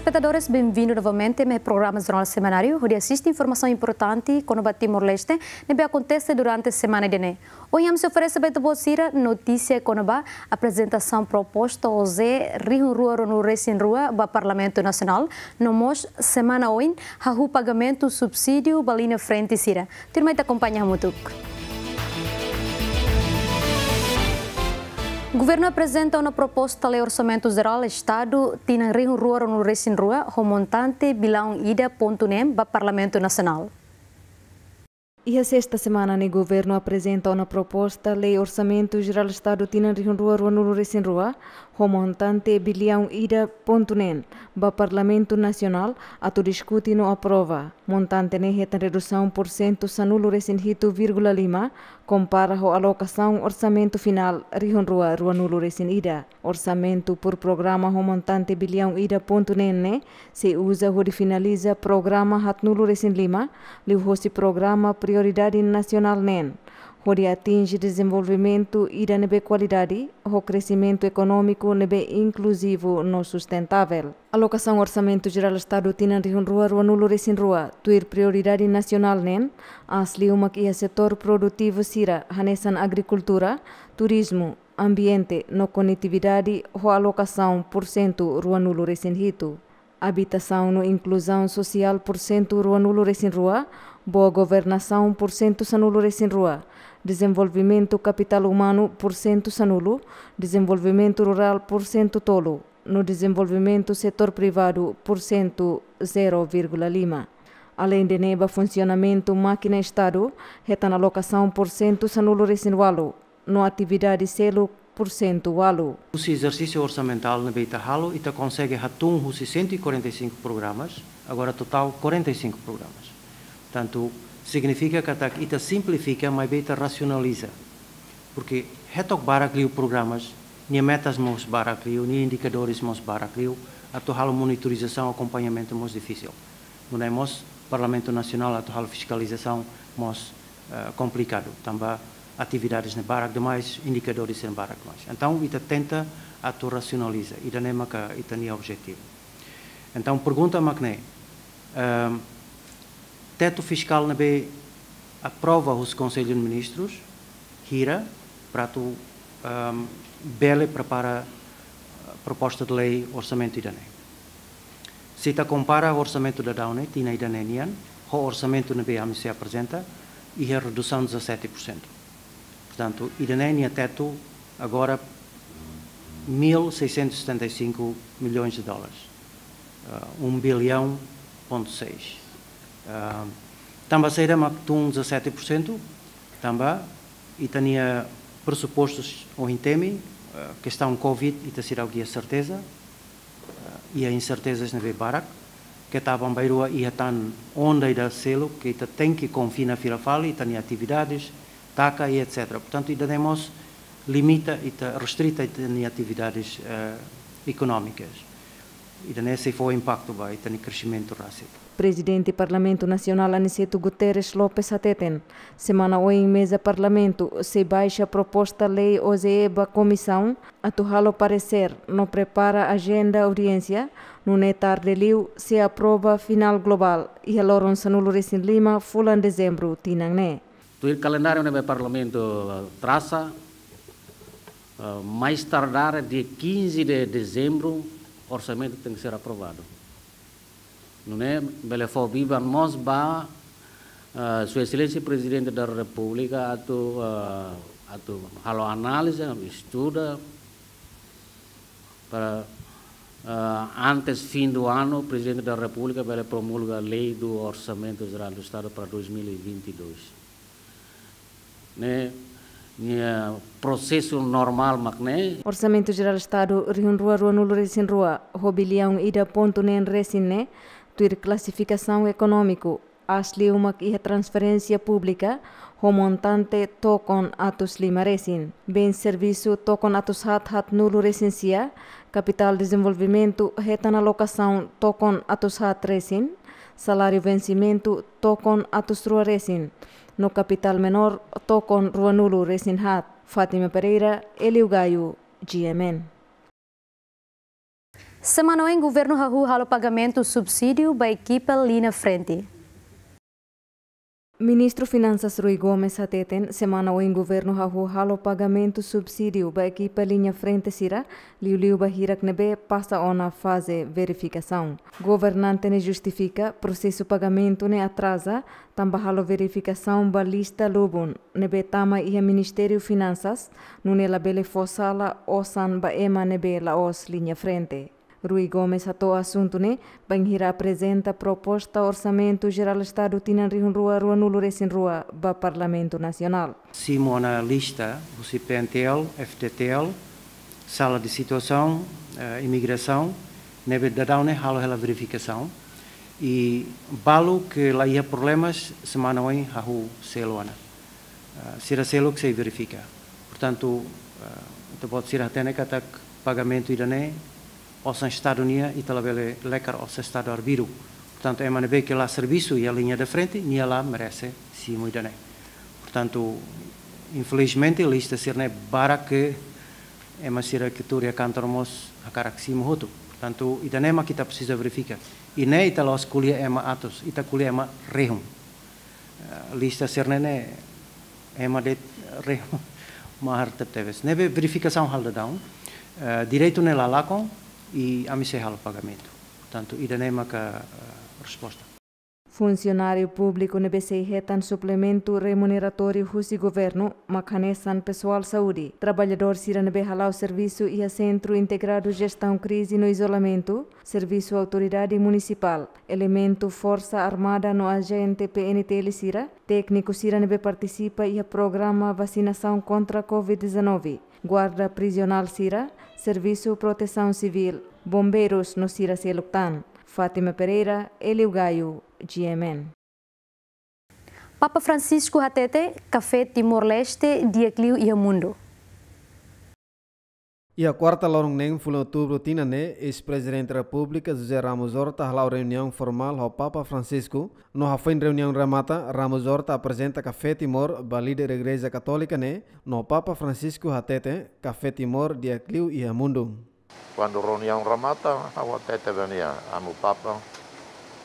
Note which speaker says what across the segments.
Speaker 1: espectadores, bem-vindos novamente ao programa é Jornal Semanário, onde assiste informação importante que o Timor-Leste nebe acontece durante a semana de né. Hoje se oferece Beto Bocira, notícia a apresentação proposta ao Zé Rio Rua no Recém Rua, do Parlamento Nacional, no MOS, semana hoje, a pagamento subsídio balina frente cira. Turma, te acompanha muito. O governo apresenta uma proposta de lei orçamento geral Estado tina rio rua no resin rua montante bilão ida ponto nem para Parlamento Nacional.
Speaker 2: E a sexta semana o né, governo apresenta uma proposta de lei orçamento geral Estado tina rio rua no rua Homontante biliau ida pontunen ba Parlamento Nasional, atu discute no aprova. Montante neheta redução por cento resin hitu virgula lima compara ho alocação orçamento final rihon rua rua nulo recin ida. Orsamentu pur programa homontante biliau ida pontunen ne se uza ho finaliza programa hat nulo recin lima liu hosi programa prioridade nasional nen. Hori atinge desenvolvimento ira nebe qualidade, o crescimento econômico nebe inclusivo no sustentável. Alocação Orçamento Geral do Estado tina um rua rua nulo resin rua, tuir prioridade nacional nen, asli que ia é setor produtivo sira, hanesan agricultura, turismo, ambiente, no conectividade, ho alocação por cento rua nulo resin hito. Habitação no inclusão social por cento rua nulo resin rua, boa governação por cento sanulo resin rua, desenvolvimento capital humano por cento sanulo, desenvolvimento rural por cento tolo, no desenvolvimento setor privado por cento 0,5. Além de neba funcionamento máquina Estado, reta na locação por cento sanulo resinualo, no atividade selo por cento alo.
Speaker 3: O exercício orçamental na Beita Halo e consegue ratum 145 programas, agora total 45 programas. Portanto, significa que a ita simplifica, mas ita racionaliza. Porque para barakliu programas, nem metas para barakliu, nem indicadores mãos barakliu, a tohalo monitorização, acompanhamento mãos difícil. Não é mãos Parlamento Nacional, a tohalo fiscalização mãos uh, eh, complicado. Também atividades na barak demais, indicadores na barak demais. Então, ita tenta, a to racionaliza. Ita nem que ita nem objetivo. Então, pergunta-me que nem. Ehm, uh, teto fiscal na B aprova o Conselho de Ministros, Rira, prato um, Bele prepara a proposta de lei orçamento da NEM. Se compara o orçamento da DAUNE, Tina e da o orçamento na BAM se apresenta e a redução de 17%. Portanto, e teto agora 1.675 milhões de dólares, uh, 1 bilhão ponto 6 também Tambaceira um 17%, também, e tinha pressupostos ou intemi, questão Covid e da cirurgia certeza, e a incertezas na Barak, que estava em Beirua e está onda e da selo, que ita tem que confiar na Firafala, e tem atividades, taca e etc. Portanto, ainda temos limita e restrita e atividades uh, económicas. E nesse foi o impacto, e crescimento rápido
Speaker 2: presidente Parlamento Nacional Aniceto Guterres Lopes Ateten. Semana hoje em mesa Parlamento se baixa a proposta lei OZEBA Comissão, atuhalo parecer, não prepara agenda audiência, no netar de liu se aprova final global e a Loron Sanulo Recin Lima, fulan dezembro, tinangné.
Speaker 4: O calendário do Parlamento eh, traça, eh, mais tardar de 15 de dezembro, orçamento tem que ser aprovado né, bila fobiban mos ba uh, sua excelência presidente da república ato uh, ato halo análise estuda para uh, antes fim do ano o presidente da república vai promulgar a lei do orçamento geral do estado para 2022 né processo normal makne
Speaker 2: orçamento geral do estado rio rua rua nulu resin rua hobiliang ida ponto nen resin ne instituir classificação econômico e a transferência pública o montante tocon atus lima resin. Bem serviço tokon atus hat hat nulo resinsia, capital desenvolvimento retan alocação tokon atus hat resin, salário vencimento tocon atus rua resin, no capital menor tocon rua nulo resin hat. Fátima Pereira, Elio Gaio, GMN. Semana Semanoen governo rahu
Speaker 1: halo pagamento subsídio by equipa Lina Frente.
Speaker 2: Ministro Finanças Rui Gomes ateten semana o governo rahu halo pagamento subsídio by equipa linha frente sira liu liu bahirak nebe passa ona fase verificação. Governante ne justifica processo pagamento ne atrasa tamba halo verificação lista lobun nebe tama ia Ministério Finanças nune labele fossala osan ba ema nebe la os linha frente. Rui Gomes atou assunto, né? Banhira apresenta proposta orçamento geral Estado Tinan Rio Rua, Rua Nulo Rua, ba Parlamento Nacional.
Speaker 3: Simona Lista, o CPNTL, FTTL, Sala de Situação, uh, Imigração, na verdade, né? Halo ela verificação. E balo que lá ia problemas, semana em a rua Celuana. Uh, eh, será selo que se verifica. Portanto, uh, pode ser até que pagamento irá né? os zijn stadonia i tala vele lekker od se stador Portanto, é uma vez que lá serviço e a linha da frente, nem lá merece se muito nem. Portanto, infelizmente, a lista ser né bara que é uma cera que tu recantarmos a caraximo hoto. Portanto, que está precisa verificar. E nem lá os culia é uma atos, está culia é uma rehum. Ah, lista ser né é uma de rehum. Mahar tepteves. Neve verificação halda down. Ah, direito nela lá com e a encerrar o pagamento. Portanto, não é eh, a resposta.
Speaker 2: Funcionário público no BCI retan suplemento remuneratório russo governo, macanessan pessoal saúde. Trabalhador sira na o serviço e a Centro Integrado Gestão Crise no Isolamento, Serviço Autoridade Municipal, Elemento Força Armada no Agente PNT sira, Técnico sira na participa e a Programa Vacinação contra a Covid-19. Guarda Prisional Sira, Serviço Proteção Civil, Bombeiros no Sira Seluctan, Fátima Pereira, Elio Gaio, GMN.
Speaker 1: Papa Francisco Hatete, Café Timor-Leste, Diaclio e Mundo.
Speaker 5: E a quarta laurung neng fulo outubro tina ne. ex-presidente da República José Ramos Horta halau reunião formal ao Papa Francisco. No hafin reunião ramata, Ramos Horta apresenta Café Timor, balide da Igreja Católica ne. Né? no Papa Francisco hatete, Café Timor de Acliu e Amundo.
Speaker 6: Quando reunião ramata, hau atete venia, amo Papa.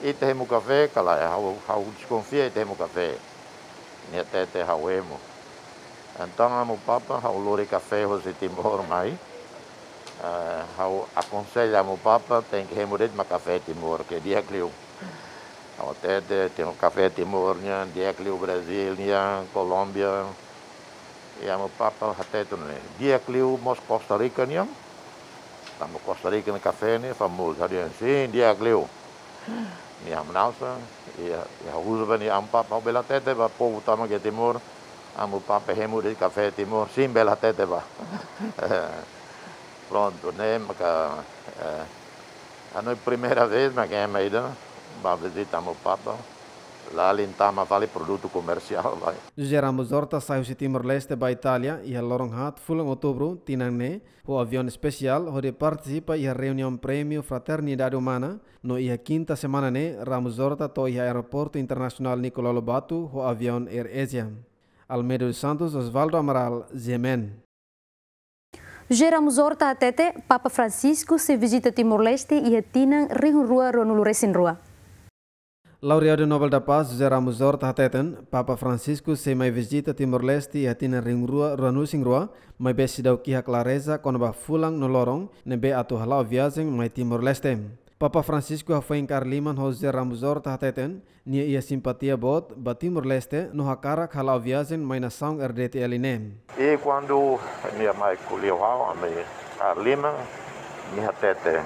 Speaker 6: E temo café, cala, é hau desconfia e temo café. Ni atete hau é emo. Então amo Papa, hau lori café, você Timor mais. ho eh, acconsegliamo il Papa ten che murit ma kafe timor ke dia cliu. Ho tede ten timurnya um timor nia dia cliu Brasil Colombia. E amo Papa hatetun ne. Dia cliu mos Costa Rica nia. tamu Costa Rica ne caffè ne famoso hadian sin dia cliu. Ni am nausa e ha e uso a am Papa bela tete va povo tamo che timor. Amo Papa hemurit kafe timur sin bela tete va. pronto, né? Mas, é, eh, a primeira vez, mas a é melhor, vai visitar o Papa. Lá lintama vale produto comercial, vai.
Speaker 5: Geramos horta saiu de Timor-Leste para Itália e a Lorenhat foi em outubro, Tinangne, o avião especial, onde participa e a reunião prêmio Fraternidade Humana, no quinta semana, né, Ramos Horta to ia aeroporto internacional Nicolau Lobato, o avião Air Asia. Almeida dos Santos, Osvaldo Amaral, Zemen.
Speaker 1: Жера Музорта Атете, Папа Франциско се визита Тимор-Лесте и Етинан Ринруа Ронулуресин Руа.
Speaker 5: Лауреат на Нобел да Пас, Жера Музорта Атетен, Папа Франциско се мај визита Тимор-Лесте и Етинан Ринруа Ронулуресин Руа, мај бе си дау киха клареза конба фулан на лорон, не бе ато халао вязен мај Тимор-Лесте. Papa Francisco foi encarliman José Ramzor tahteten nia ia simpatia bot Batimor Leste no hakara halau viazen mainação RDT Eline.
Speaker 6: E quando minha mãe colheu a minha carliman, minha tete, uh,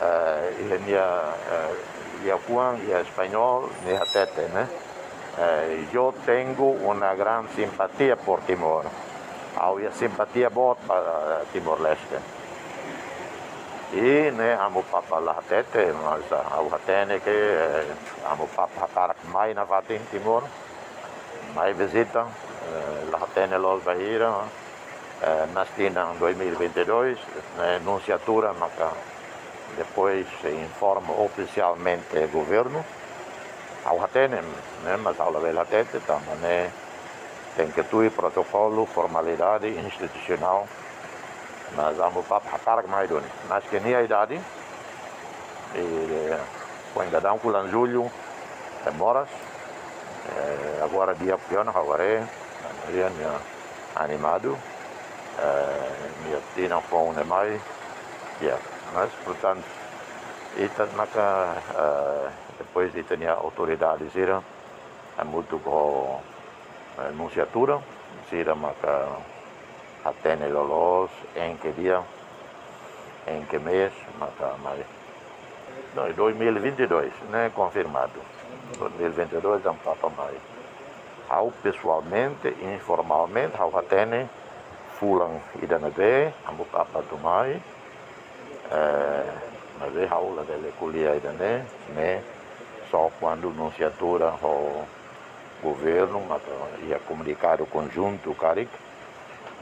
Speaker 6: eh, minha eh, ia Juan e espanhol, minha tete, né? eu eh, tenho uma grande simpatia por Timor. Há simpatia boa para Timor Leste e né amo papa lahatete maisa au que eh, amo papa hatarak mais na vatin timor né, mais visita eh, lá lahatene los bahira nastina 2022 né enunciatura eh, né, maca tá, depois informa oficialmente o governo a hatene né mas aula vela tete tamane tá, né, tem que tu protocolo formalidade institucional mas Nazam Pap Hatarak Maidoni. Acho que nem a idade. E, com eh, ainda dá um de julho, moras. Eh, agora dia piano, Hawaré, Maria, é, é, é, animado. É, minha tina com o mais. Yeah. Mas, portanto, e naka tá, uh, depois de ter autoridade era é muito com a enunciatura, era maka atene los em en qué día, en qué mes, mas tá, 2022, né, confirmado. 2022 é um papo mais. Ao pessoalmente, informalmente, ao atene, fulan e danabé, amo papa do mas é eh, aula dele colher ainda, né, né, só quando anunciatura o governo, ia eh, comunicar o conjunto, carica,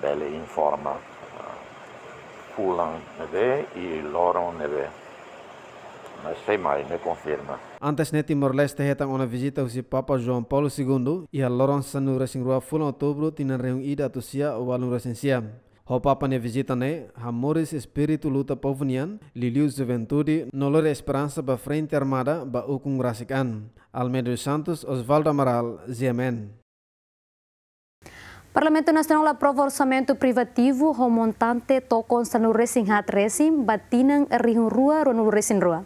Speaker 6: Belli informa kuulan neve e loron neve. Mas sei mais, me confirma.
Speaker 5: Antes ne Timor-Leste retan uma visita ao Papa João Paulo II e a loron sanura sin rua fulan outubro tina reunida to sia o alun resensia. O Papa ne visita ne, amores espírito luta povunian, lilius juventude, nolore esperança ba frente armada ba ukung rasikan. Almedo Santos, Osvaldo Amaral, Ziemen.
Speaker 1: Parlamento Nacional aprova orçamento privativo remontante to consta no resin hat resin, batinan rihun rua ronul resin rua.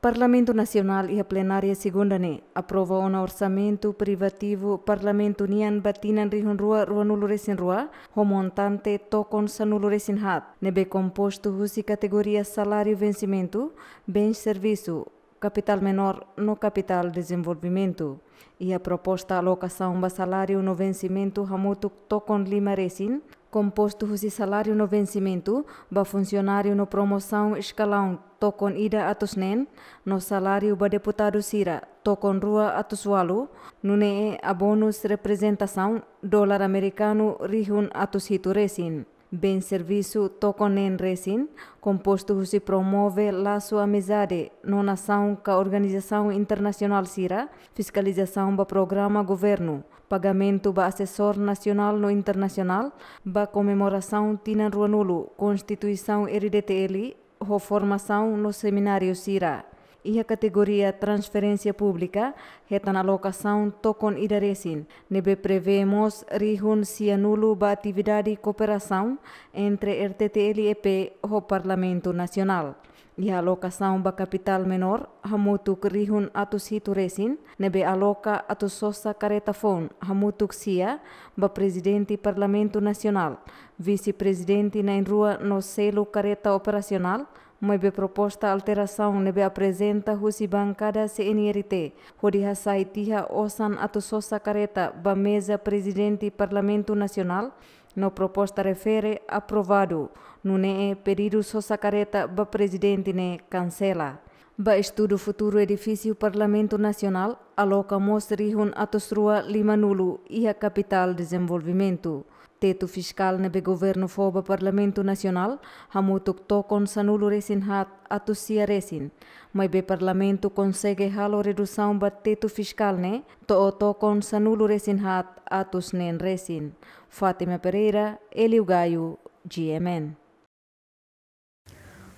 Speaker 2: Parlamento Nacional e a plenária segunda ne né, aprova um orçamento privativo Parlamento nian batinan rihun rua ruanulo resin rua homontante tokon sanulo resin hat nebe composto husi categoria salário vencimento bens serviço capital menor no capital desenvolvimento e a proposta alocação do salário no vencimento hamutuk tokon lima resin, composto o salário no vencimento ba funcionário no promoção escalão tokon ida Atosnen, no salário ba deputado sira tokon rua atuswalu, nune bônus representação dólar americano rihun atusitu resin bem serviço Toconen Racing, composto se promove laço sua amizade na nação com a Organização Internacional CIRA, fiscalização do programa governo, pagamento do assessor nacional no internacional, ba comemoração Tinan Ruanulo, Constituição RDTL, reformação no seminário CIRA e a categoria transferência pública, reta na locação tocon idaresin. Nebe prevemos rihun se ba atividade e cooperação entre RTTLEP e o Parlamento Nacional. E a alocação ba capital menor, hamutuk rihun atus hituresin, nebe aloca atus sosa caretafon, hamutuk sia, ba presidente Parlamento Nacional, vice-presidente na rua no selo careta operacional, Mebe proposta alteração nebe apresenta husi bancada CNRT, hodi hasai tiha osan atu sosa careta ba mesa presidente Parlamento Nacional, no proposta refere aprovado, nune pedido sosa careta ba presidente ne cancela. Ba estudo futuro edifício Parlamento Nacional, aloca mosri hun atusrua lima nulo e a capital desenvolvimento teto fiscal be governo foba parlamento nacional hamutuk tokon sanulu resin hat atusia resin mai be parlamento consegue halo redução ba teto fiscal ne to tokon sanulu resin hat atus nen resin Fátima Pereira Eliu Gaio GMN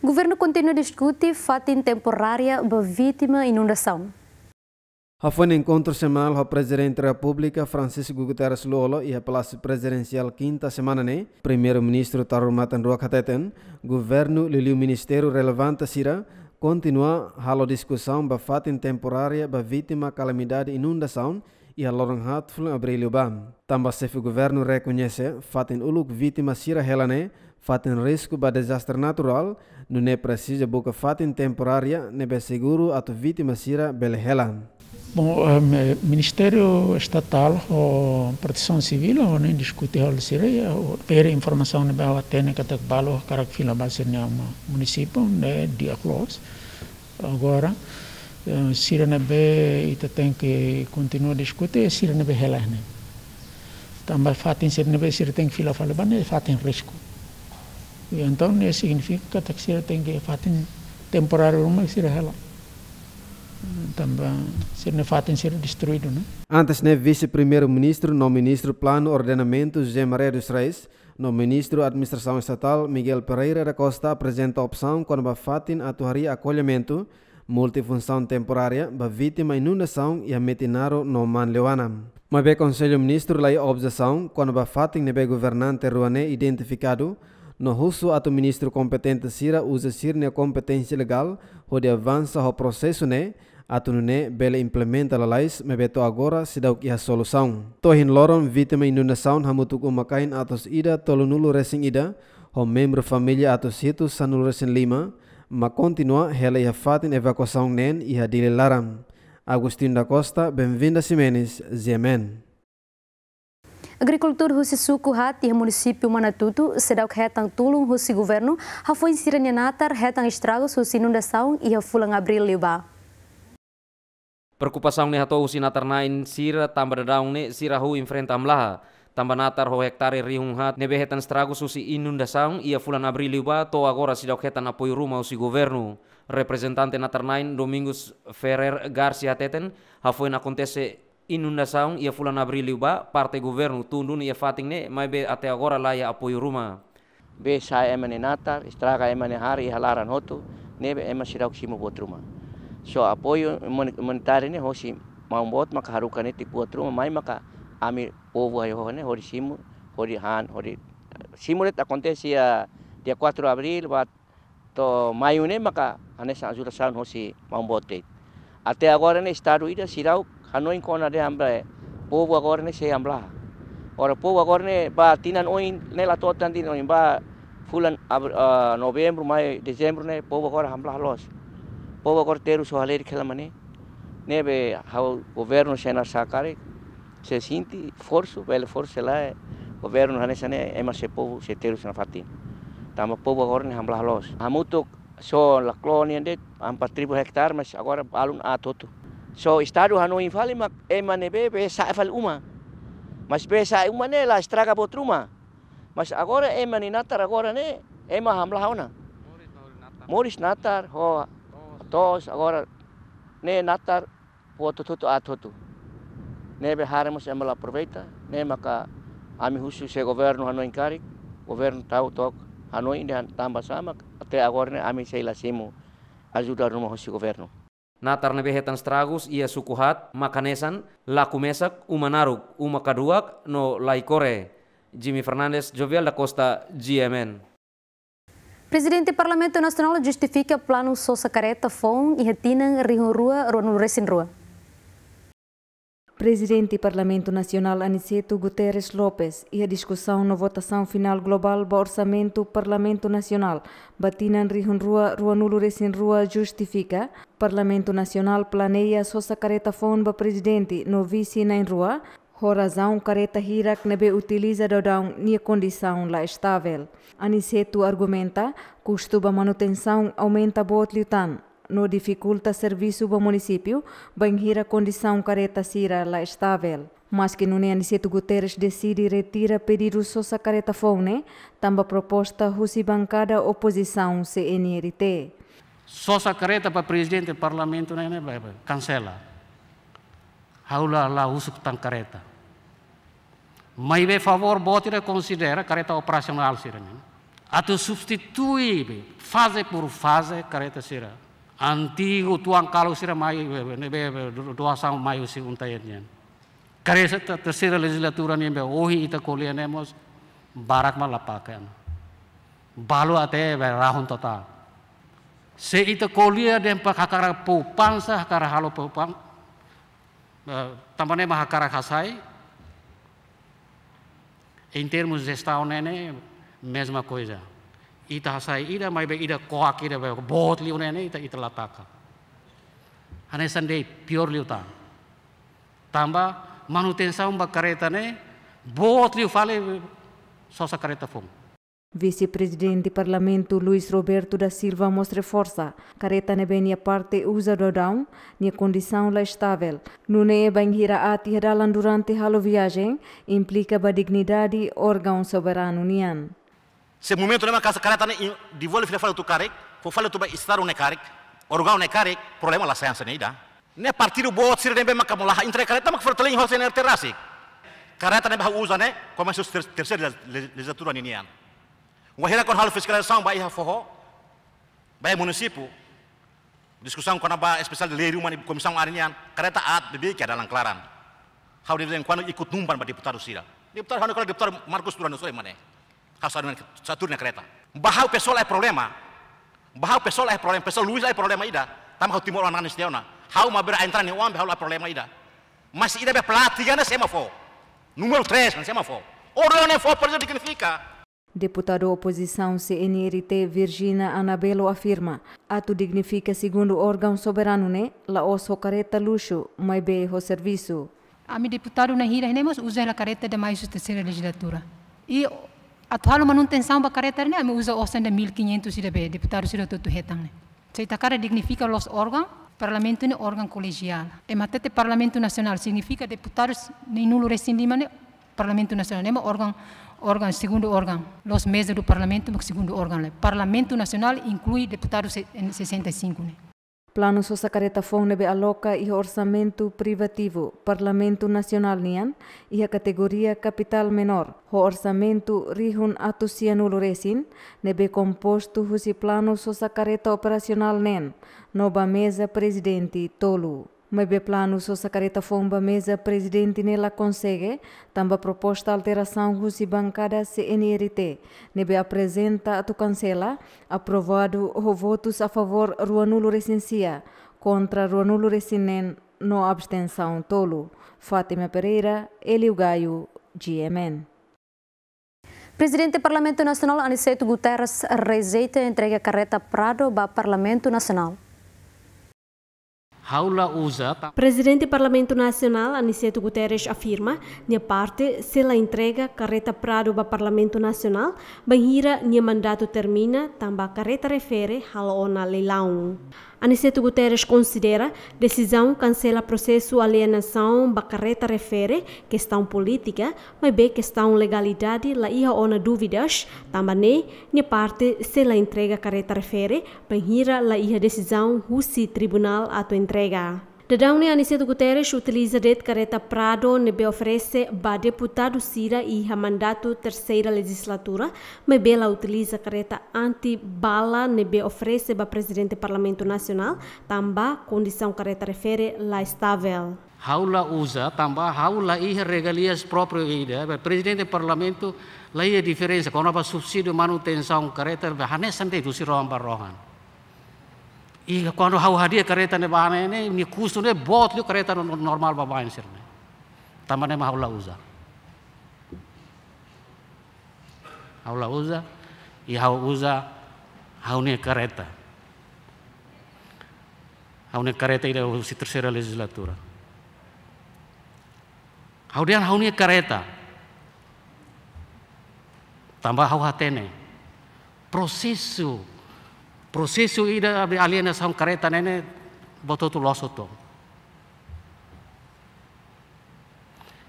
Speaker 1: Governo continua discutir fatin temporária ba vítima inundação
Speaker 5: foi no encontro semanal o presidente da República, Francisco Guterres Lolo, e a Palácio Presidencial quinta semana, né? Primeiro-ministro Tarumatan Ruakateten, governo e o ministério relevante Sira, continua a discussão da fatin temporária da vítima calamidade inundação e a lorong hatful abril ba. Tamba o governo reconhece fatin uluk vítima Sira Helane, né? fatin risco ba desastre natural, não é preciso buscar fatin temporária, nebe seguro a vítima Sira Belhela.
Speaker 7: Bom, o eh, Ministério Estatal, ou Proteção Civil, ou nem discute o eh, ou ter informação ne bawa tene katak balo que fila base no município, ne né, dia close. Agora, eh, siri não be tem que continuar a discutir, siri não be é helah ne. Também fatin siri não be siri tem que fila fala bane, fatin risco. E então, significa que siri tem que fatin temporário uma siri helah. É também ser nefato em ser destruído. Né?
Speaker 5: Antes, né, vice-primeiro-ministro, no ministro Plano Ordenamento, José Maria dos Reis, no ministro Administração Estatal, Miguel Pereira da Costa, apresenta a opção quando a fatin atuaria acolhimento, multifunção temporária, para vítima inundação e a metinaro no Manleuana. Mas o Conselho Ministro lá a objeção quando a fatin nebe governante ruané identificado, no russo ato ministro competente Sira usa sirne a competência legal, onde avança o processo, né? atunune bele implementa me beto agora que iha solução. Tohin loron vitama inundasaun hamutuk umakain atos ida tolonulu resing ida, ho membro família atos hitu sanul resing lima, ma continua hela iha fatin evacuação nen iha dile laram. Agostinho da Costa, bem-vinda Simenes, Ziemen.
Speaker 1: Agricultor Rusi Suku Hat e município Manatutu será o que retang tulum Rusi governo, a foi em Siranianatar retang estragos Rusi inundação e a fulang abril liba.
Speaker 8: perkupasang ne hato natar nain sira tambah ni sira sirahu infrentam laha tambah natar ho hektare rihung hat nebe hetan strago susi saung ia fulan abri iba to agora dok hetan apoi rumah usi governu. representante natar nain Domingus Ferrer Garcia teten hafoin inunda saung ia fulan abri iba parte governu tundun ia fating ne maibe ate agora laya laia rumah
Speaker 9: be sa emane natar straga emane hari halaran hotu nebe ema sidok buat rumah so apoyo monetário ne hosi mambot maka buat rumah mai maka amir povo ayo hone hori simu hori han hori simulet akontesi ya dia 4 abril bat to mayune maka ane sa azura san hosi mambote ate agora ne staru ida sirau hanoi kona de ambre povo agora ne se ambla ora povo agora ne ba tinan oin ne la totan din oin ba fulan ah, November mai Desember ne povo agora ambla los povo acorteiro sohaleri que ela mané neve o governo sena sacare se sinti força belo força lá o é, governo hanesa né é mais se povo se ter teiro sena tá mas povo agora é né hamblah los hamuto so la colonia de ampa tribo hectare mas agora balun a toto só estado hanu infali mas é manebe be saifal uma mas be sa é uma né la estraga botruma mas agora é maninatar agora né é mas hamblah ona Moris Natar, ho Tos, agora, ne natar, poto tutu atotu. Nem beharemos mala aproveita, ne maka ami husu se governo hanoi kari, governo tau tok hano ini tambah sama, te agora ne ami se ilasimu ajudar rumah husu governo.
Speaker 8: Natar behetan stragus ia sukuhat makanesan laku mesak umanaruk umakaduak no laikore. Jimmy Fernandez, Jovial da Costa, GMN.
Speaker 1: Presidente do Parlamento Nacional justifica plano Sosa Careta Fon e Retina rua no rua
Speaker 2: Presidente do Parlamento Nacional Aniceto Guterres Lopes e a discussão na votação final global do orçamento Parlamento Nacional Batinan Rihunrua Ruanulo rua justifica Parlamento Nacional planeia Sosa Careta Fon para Presidente no Vice na Rua Horazão careta hira que nebe utiliza dodão nia condição estável. Aniceto argumenta custo ba manutenção aumenta bot liutan. No dificulta serviço ba município, bem hira condição careta sira lá estável. Mas que Nune Aniceto Guterres decide retira pedido só sa careta fone, tamba proposta rusi bancada oposição CNRT.
Speaker 4: Só sa careta para presidente do parlamento, né, né cancela. Haula lá usuk tan careta. mai be favor re considera careta operasional sira né? Atu substitui fase por fase careta sira. Antigo tuang kalau sira mai sang mai si untayetnya. Careta tersira legislatura ni be ohi ita kolianemos barak malapakan. Balu ate be rahun total. Se ita kolia dem pakakara poupansa hakara halo poupang. Tambane mahakara kasai Em termos gestal, né, mesma coisa. Ita sai ida, mai be ida koak ida be bot liu né, ita ita lataka. Hane sandei pior liu ta. Tamba manutenção ba kareta né, bot liu fale sosa kareta fong.
Speaker 2: Vice-presidente do Parlamento Luiz Roberto da Silva mostra força, careta ne da. bem a parte usa do down, ne condição lá estável. Nune é bem hira a tiralan durante halo viagem, implica a dignidade órgão soberano nian.
Speaker 10: Se momento nema casa careta ne devolve fila fala tu carek, fo fala tu ba estado ne carek, órgão ne carek, problema lá sensa ne ida. Ne partido boa sir ne bem makamulah, entre careta mak fala telin hose ne terrasik. Careta ne ba usa ne, começou terceira legislatura nian. ngwahera kon halu fiscalização ba iha forró ba munisipu, discussão kona ba especial de leri mani komisang arnian kereta at bebe kia dalang kelaran hau de den kwanu ikut numpan ba Diputar sira diputar hanu kono deputado markus Turano sore mane harus ada satu kereta bahau pesol ai problema bahau pesol ai problema pesol Luis ai problema ida tam hau timor orang istiona hau ma ber entran ni uang hau ai problema ida masih ida be pelatihan sema fo numero tres sema fo orang yang fo por significa
Speaker 2: Deputado oposição CNRT Virgina Anabelo afirma, ato dignifica segundo órgão soberano né, la osso careta luxo, mais bem o serviço. mi deputado
Speaker 11: na hira nemos usa a careta de mais terceira legislatura. Né?
Speaker 2: E atual manutenção
Speaker 11: da careta ne, ami usa osan de 1500 ida be, deputado sira tutu hetang ne. Né? Seita cara dignifica os órgãos, parlamento é órgão colegial. E matete parlamento nacional significa deputados nem nulo rescindimane né? parlamento nacional, ne órgão órgão, segundo órgão, os meses do parlamento, segundo órgão. o né? Parlamento Nacional inclui deputados em 65. Né?
Speaker 2: Plano so sakareta fong nebe aloka orçamento privativo, Parlamento Nacional nian, e a categoria capital menor. o orçamento rihun atu sianulu resin, nebe composto husi plano so sakareta operacional nen, noba mesa presidente tolu. Mebe plano so sacareta fomba mesa presidente nela consegue, também proposta alteração rusi bancada CNRT. Nebe apresenta a tu cancela, aprovado o votos a favor Ruanulo Recensia, contra Ruanulo Recinen, no abstenção tolo. Fátima Pereira, Elio Gaio, GMN. Presidente do Parlamento Nacional,
Speaker 1: Aniceto Guterres, rejeita entrega carreta Prado para Parlamento Nacional. Presidente do Parlamento Nacional, Aniceto Guterres,
Speaker 12: afirma que parte se a entrega carreta Prado para o Parlamento Nacional, banhira que mandato termina, também carreta refere a leilão. Aniceto Guterres considera decisão cancela processo alienação bacarreta refere questão política, mas bem questão legalidade la ia ona dúvidas, também ne parte se la entrega carreta refere, penhira la ia decisão rusi tribunal tua entrega. Dadaune Aniceto Guterres utiliza a rede careta Prado nebe oferece ba deputado Sira e a mandato terceira legislatura, mas bela utiliza careta anti-bala nebe oferece ba presidente Parlamento Nacional, tamba condição careta refere la estável.
Speaker 4: Haula usa, tamba haula e regalias próprio ida, presidente Parlamento, la é a diferença, quando há subsídio manutenção careta, hanesan de tu si rohan i kwanu hau hadi kareta ne bane ne ni kusu ne bot lu kareta normal baba sir ne tamane ma haula uza haula uza i hau uza hau ne kareta hau ne kareta ida usi tersera legislatura hau dia hau ne kareta tambah hau hatene prosesu prosesu ida de alienação kereta nene botou tu loso to.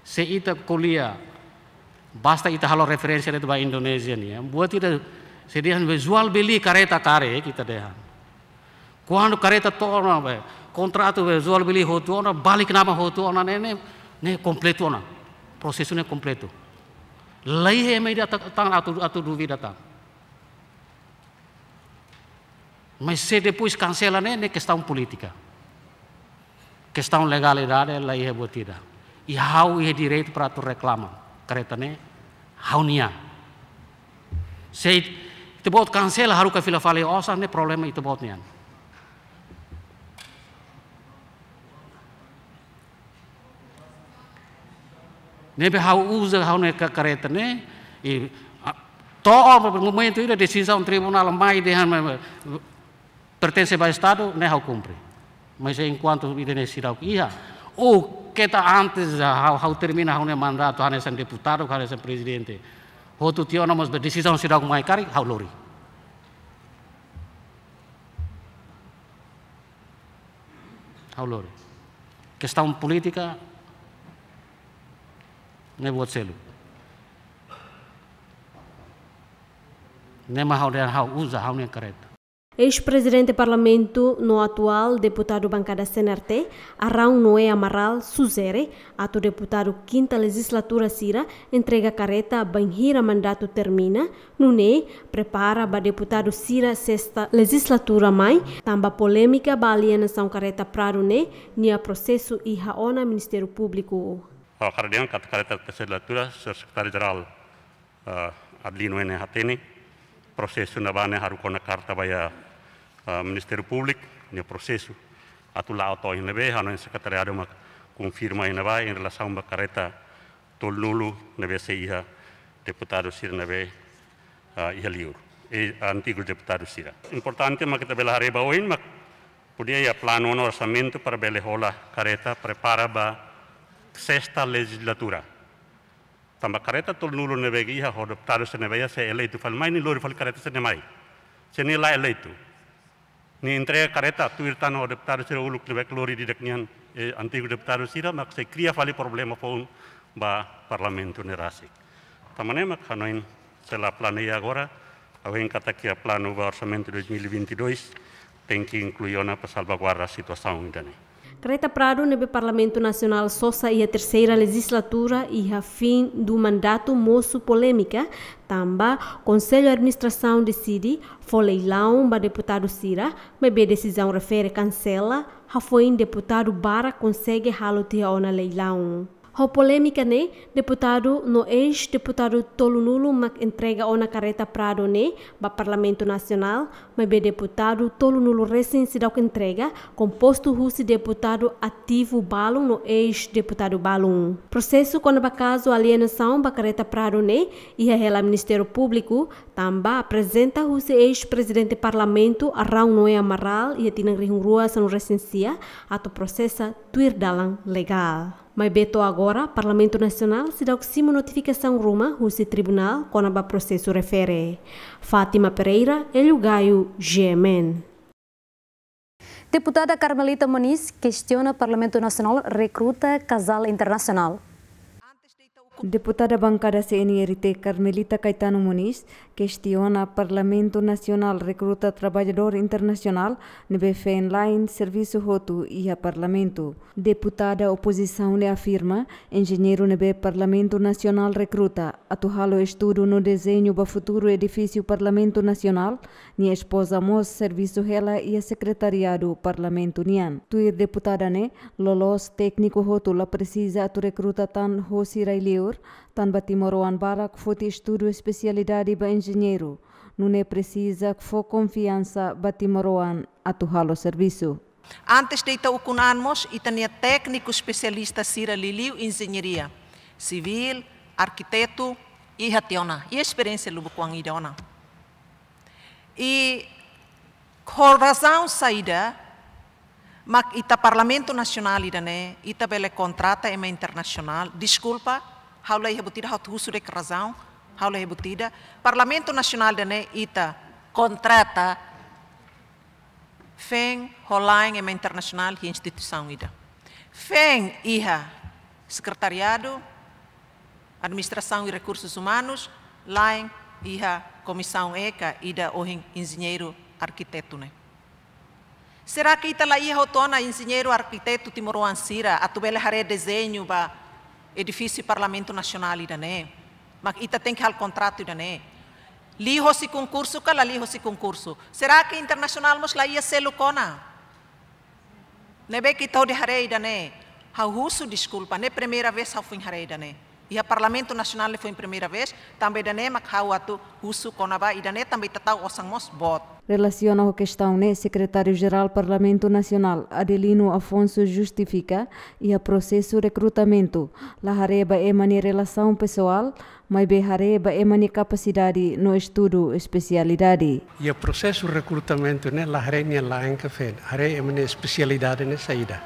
Speaker 4: Se ita kuliah, basta ita halo referensi itu bah Indonesia ni, ya. Buat ita sedihan visual beli kareta kare kita deh. Kuando kareta to orang be kontratu tu visual beli hotu orang balik nama hotu orang nene ne kompletu orang prosesnya kompletu. Lai he me ida tang atu atu duvi datang. Mas se depois cancela, né, né questão política. Questão legalidade, ela é botida. E hau é direito para tu reclama. Kereta Hau nia. Se te bot cancela, haru fila fale, osa oh, e né problema itu bot nian. Nebe hau uza hau ne kereta ne, e, itu ah, oh, momento di decisão tribunal mai dehan pertence ao Estado, nem ao cumpre. Mas enquanto identidade ia, ou que está antes, ao, ao terminar o mandato, ao ser deputado, ao ser presidente, ou tu tio não mas decisão se dá com mais caro, ao lori. Ao lori. Questão política, nem vou ser nem mahal dan hau uza hau nem karet.
Speaker 12: Ex-presidente do Parlamento, no atual deputado bancada CNRT, Arão Noé Amaral Suzere, ato deputado quinta legislatura Sira, entrega careta banhira mandato termina, nune prepara para deputado Sira sexta legislatura mai, tamba polêmica ba alienação careta prado ne, nia processo e raona Ministério Público.
Speaker 13: O cardeão,
Speaker 14: careta legislatura, secretário-geral uh, ah, Adlino N. Hatene, processo na banha haru carta vai a Ah, Ministério Público, no processo, atulado to INB, a nossa de uma confirma INB em relação à tol nulo nebe se ia deputado sir nebe ah, ia liur. E antigo deputado sira. Importante que kita bela hari bawain mak podia ia ya plano no orçamento para belehola careta prepara a sexta legislatura tamba kareta tol nulo nebe gi ha ho deputado se nebe se eleitu fal mai ni lori fal kareta se nemai. Se ni la ni entrega careta tuirtano o deputado sira uluk que lori de deknian e antigo deputado sira mak se cria fali problema pon ba parlamento nerasi tamane mak hanoin se la planeia agora está kata a plano ba orçamento 2022 tem que incluir na para salvaguardar a situação ainda.
Speaker 12: Rita Prado no Parlamento Nacional sosa e a terceira legislatura e a fim do mandato moço polêmica, tamba Conselho de Administração decide foleilão ba deputado Cira, mas a decisão refere cancela, a foi deputado Bara consegue halo na ona leilão. Ho polêmica né? Deputado no ex-deputado Tolunulu mac entrega ona careta prado né? Ba Parlamento Nacional, mas be deputado Tolunulo recém se entrega composto russo deputado ativo Balum no ex-deputado Balum. Processo quando ba caso alienação ba careta prado né? E a rela Ministério Público tamba apresenta russo ex-presidente Parlamento Arão Noé Amaral e a tinang rihung rua sanu recensia ato processa tuir legal. Mas beto agora, Parlamento Nacional se dá oximo notificação ruma o tribunal quando o processo refere. Fátima Pereira, Elio Gaio, GMN.
Speaker 1: Deputada Carmelita Moniz questiona Parlamento Nacional recruta casal internacional.
Speaker 2: Deputada bancada CNRT Carmelita Caetano Muniz questiona o Parlamento Nacional recruta trabalhador internacional no BFN Line Serviço Roto e a Parlamento. Deputada oposição lhe afirma engenheiro no Parlamento Nacional recruta atuhalo estudo no desenho do futuro edifício Parlamento Nacional ni esposa mos serviço rela e a do Parlamento nian. Tuir deputada ne né? lolos técnico roto la precisa tu recruta tan Rosi Raileur superior, tanba timor barak que foi estudo especialidade para engenheiro, não é precisa que for confiança ba Timor-Oan o serviço.
Speaker 11: Antes de ita ukunanmos, ita nia técnico especialista Cira Liliu, engenharia, civil, arquiteto, e hationa, e experiência lubu kuang ideona. E razão saída, mak ita Parlamento Nacional ida né, ita bele contrata ema internacional, desculpa, haula i hebutida hau tuhusu dek razão, haula hebutida. Parlamento Nacional dene ita contrata feng holain ema internacional hi é instituição ida. Feng iha secretariado, administração e recursos humanos, lain iha comissão ECA ida ohin engenheiro arquiteto né. Será que ita lá iha hotona engenheiro arquiteto timoruan sira, atubele hare desenho ba edifício Parlamento Nacional irané. Mas ita tem que al contrato irané. Liho se concurso, cala é liho se concurso. Será que internacional mos lá ia selo cona? Nebe que estou de harei irané. Hau russo desculpa, a é primeira vez hau fui harei irané. Ia Parlamento Nacional foi a primeira vez, também da dané macau atu husu conaba e dané também tatau osang mos bot.
Speaker 2: Relaciona a questão, né, secretário-geral Parlamento Nacional Adelino Afonso justifica e a processo recrutamento. La hareba é mani relação pessoal, mas be hareba é mani capacidade no estudo especialidade.
Speaker 15: E o processo recrutamento, né, la harenia lá em hare é mani especialidade nessa ida.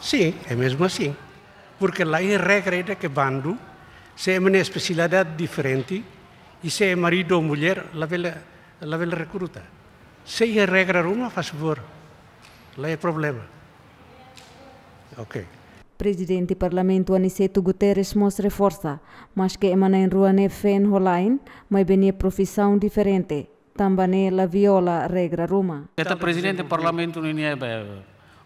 Speaker 15: Sim, é mesmo assim porque lá em regra é que bando, se é uma especialidade diferente, e se é marido ou mulher, lá vai lá recruta. Se é regra uma, faz favor. Lá é problema.
Speaker 14: Ok.
Speaker 2: Presidente do Parlamento Aniceto Guterres mostra força, mas que emana em fé em Holain, mas bem profissão diferente. Também la viola regra Roma.
Speaker 4: Eta Presidente do Parlamento é União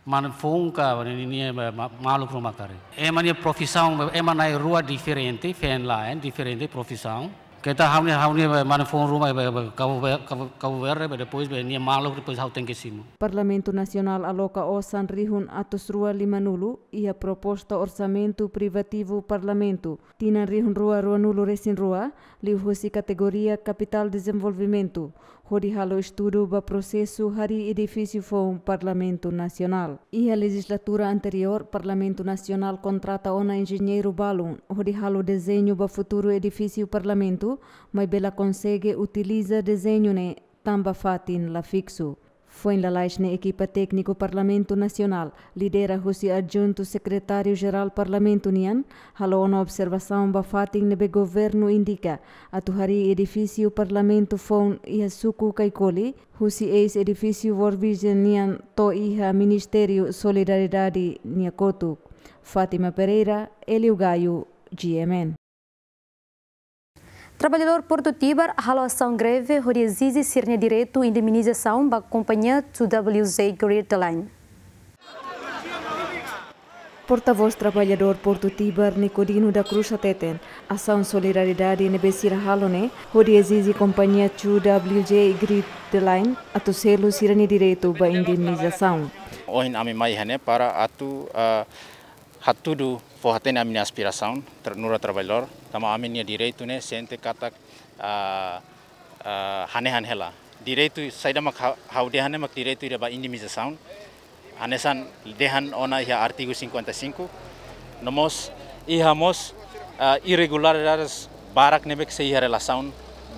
Speaker 4: manfunca eh, malu rumah kari. Emangnya profissão, emangnya rua diferente, fen lain diferente profissão. Kita hamni hamni eh, manfung rumah eh, kau ver depois ni malu depois hau tem que
Speaker 2: Parlamento Nacional aloca osan rihun atus rua lima nulu ia proposta orçamento privativo parlamento. Tina rihun rua rua nulo resin rua liu categoria capital desenvolvimento. Horihalou estudo para processo hari edifício foi Parlamento Nacional. E a legislatura anterior, Parlamento Nacional contrata ona engenheiro balun. Horihalou desenho o futuro edifício Parlamento, mas bela consegue utiliza desenho ne tamba fatin la fixo. Foi na equipa técnico Parlamento Nacional, lidera Rússia adjunto secretário-geral Parlamento Nian, halo na observação bafating nebe governo indica, tuhari edifício Parlamento Fon Iasuku Kaikoli, Rússia ex-edifício Vorvision Nian to iha Ministério Solidariedade cotu. Fátima Pereira, Elio Gaio, GMN. Trabalhador Porto Tibar, relação
Speaker 1: greve, reexige ser direito indemnização da companhia TWZ Career Line.
Speaker 2: Porta-voz trabalhador Porto Tibar Nicodino da Cruz Ateten, ação solidariedade nebesir halone, hodi exige companhia TWJ Grid Line, atu selo sirani direito ba indemnização.
Speaker 10: Oin ami mai hane para atu uh, hatudu fo hatena amin aspirasaun ternura nura tama tama amini direi ne sente katak hanehan hela hane tu hela direito saida mak haude hane mak direito ira e ba saun hanesan dehan ona ia artigo 55 nomos ihamos hamos irregular barak nebek se ia saun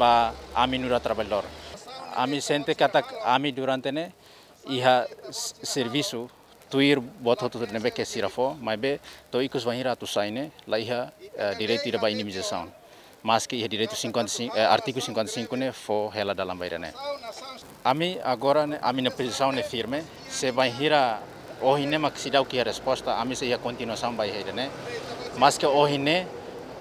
Speaker 10: ba aminura trabalhador amin sente katak ami durante ne iha servisu tuir bot hotu ne be é kesira fo mai be to então, ikus bahira tu saine né? laiha eh, direti da baini mije sound mas que ia direito 55 eh, artigo 55 né fo hela da lambeira né ami agora né ami na posição né firme se vai hira o hine maxidau que é a resposta ami se ia continuação vai hira né mas que o hine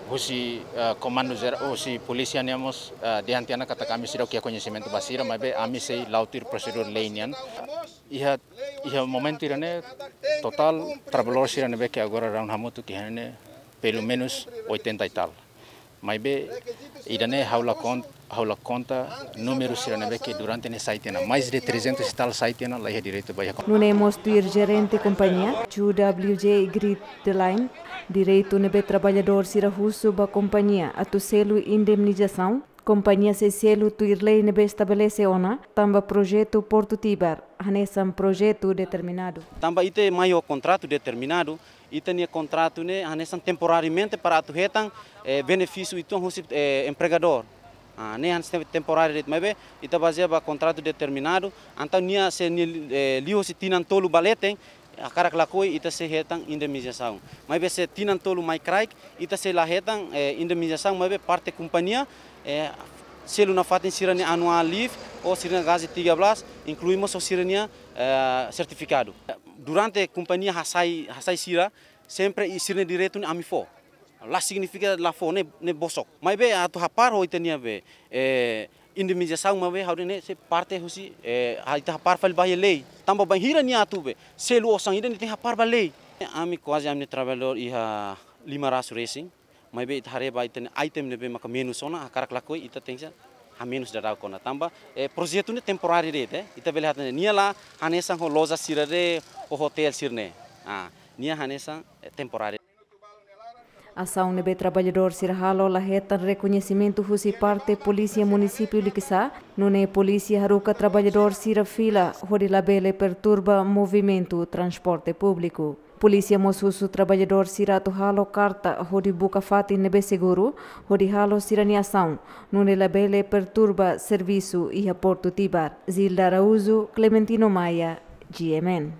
Speaker 10: husi uh, komando zera husi polisi ania mos uh, eh, antiana kata kami sirau kia conhecimento basira be ami sei lautir prosedur leinian iha iha momen tirane total trabalhador sirane be kia agora raun hamutu que pelo menos 80 e tal mas be irane haula conta haula conta número sirane que durante site saitena mais de 300 tal saitena lá é direito vai não é
Speaker 2: mostrar gerente companhia UWJ Grid the Line direito nebe trabalhador sira husu ba companhia atu selo indemnização companhia se selo tuirlei nebe estabelece ona tamba projeto Porto Tibar hanesam projeto determinado
Speaker 16: tamba ite maior contrato determinado e tinha contrato né a ah, anesan temporariamente para tu retan eh, benefício itu é eh, empregador ah né anesan temporário mas bem ita tá baseaba contrato determinado então nia se eh, liu se tinan tolu baleten a cara que lacoi ita tá se retan indemnização mas bem se tinan tolu mais craik ita tá se la retan eh, indemnização mas bem parte companhia se eh, selo na fatin sirani anual leave ou sirani tiga 13 incluímos o sirani eh, certificado durante a Hasai Hasai Sira, sempre isirne direto ni amifo. Lá significa la fo ne ne bosok. mai be atu hapar hoi tenia be. Eh, indemnização be haure ne se parte husi eh haita hapar fal bahia lei. Tamba banhira ni atu be. Selu osang ida ni tem hapar ba lei. Ami quase amne traveler iha lima ras racing. mai be itare ba itene item ne be maka menu sona akarak lakoi ita tengsa. haminus darau kona tamba e é, projeto ni temporary re de ita bele hatne nia la hanesa ho loja sira re o hotel sirne a ah, nia hanesa é, temporary
Speaker 2: Ação nebe trabalhador sirhalo lahetan reconhecimento husi parte polícia município Likisa, nune polícia haruka trabalhador sirafila fila, hori labele perturba movimento transporte público. Polícia Mosusu Trabalhador Sirato Halo Carta Hodi Buka Fati Nebe Seguro Hodi Halo Siraniação Nunelabele Perturba Serviço e Porto Tibar Zilda Araújo Clementino Maia GMN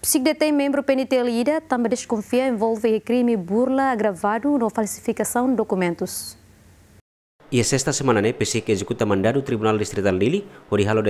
Speaker 1: Psicdetém membro penitelida também desconfia envolve crime burla agravado na falsificação de documentos.
Speaker 8: Ia sesta esta semana en EPC que ejecuta mandado Tribunal Distrital Lili, orihalo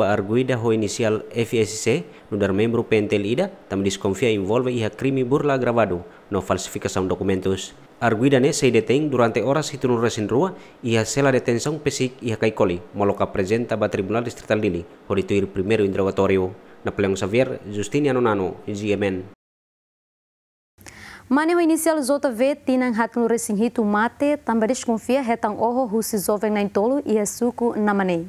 Speaker 8: ba arguida ho inisial FSC, no membru membro PNTL IDA, tam diskonfia involve iha krimi burla gravado, no falsifikasang dokumentus. Arguida ne se deteng durante oras e resin rua e a cela pesik PSIC e a Caicoli, tribunal apresenta ba Tribunal Distrital Lili, indrawatorio, primeiro savier Napoleão Xavier, Justiniano Nano, GMN.
Speaker 1: Maneho inicial zota ve tinan hatun resin hitu mate, tambaris confia retan oho rusi zoven na intolo e suco namanei.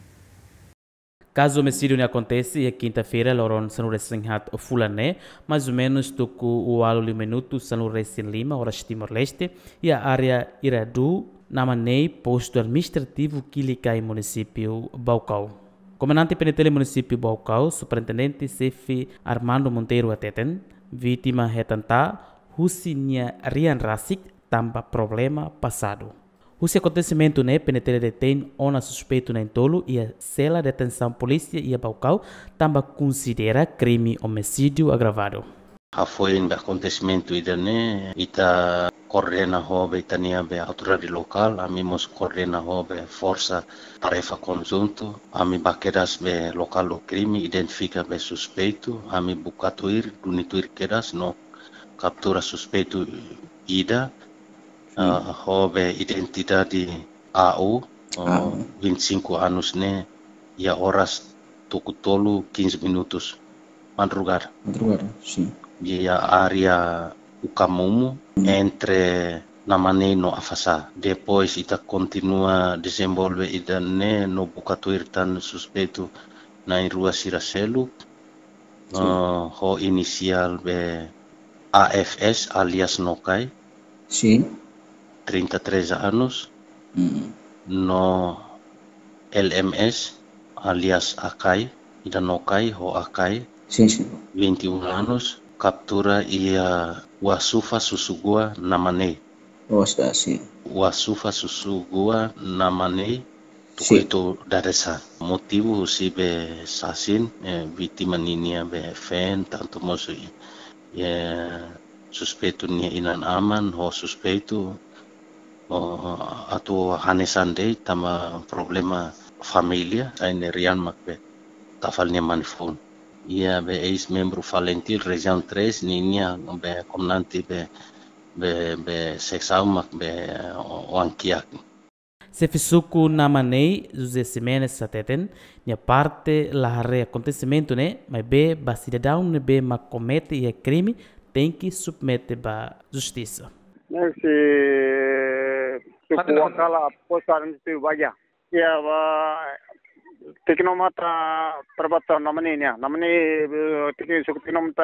Speaker 17: Caso o homicídio não aconteça, e é quinta-feira, Loron São Recinhat o Fulané, mais ou menos toco o alo de minuto São Recin Lima, horas Timor-Leste, e a área Iradu, Namanei, posto administrativo que município Baucau. Comandante Penetele, município Baucau, superintendente Cefi Armando Monteiro Ateten, vítima retantá, Husinha Rian Rasik tamba problema passado. Esse acontecimento né, penetra detém ona suspeito na tolo e a cela de detenção polícia e a balcão tamba considera crime homicídio agravado.
Speaker 18: A foi um acontecimento ida né, ita coordena hobe itania be de local, a mimos coordena hobe força tarefa conjunto, a mim baqueras be local do crime identifica be suspeito, a mi bucatuir, dunituir queras no captura suspeito Ida, uh, ah, houve identidade AO, uh, ah. 25 ah. anos, né? E a horas tolo 15 minutos, madrugada. Madrugada, sim. E a área Ucamumu, hum. entre namane no afasá. Depois, ita continua desenvolve ida né, no Bucatuir tan suspeito na rua Siracelo, uh, ho inicial be eh, AFS alias Nokai. Sí. 33 años. Mm. No LMS alias Akai. Da Nokai ho Akai. Sí, sí. 21 años. Captura y uh, Wasufa Susugua Namane. Oh, está, sí. Wasufa Susugua Namane. sí. itu daresa motivo si be sasin eh, vitima ninia be fen tanto mosu ia suspetu nia inan aman ho suspetu o atu hanesan dei tama problema familia aine rian makbe tafal nia manifun ia be eis membro falentil region 3 ni nia be komnanti be be be sexau mak be wankiak
Speaker 17: Sefisuku Namanei, José Simenes Sateten, Nia parte la acontecimento, né? Mas bem, bastida dá um bem, mas comete e é crime, tem que submeter para justiça.
Speaker 15: Não se coloca lá postar no seu baia. E a tecnomata prabata namani nia, namani tecni suk tecnomata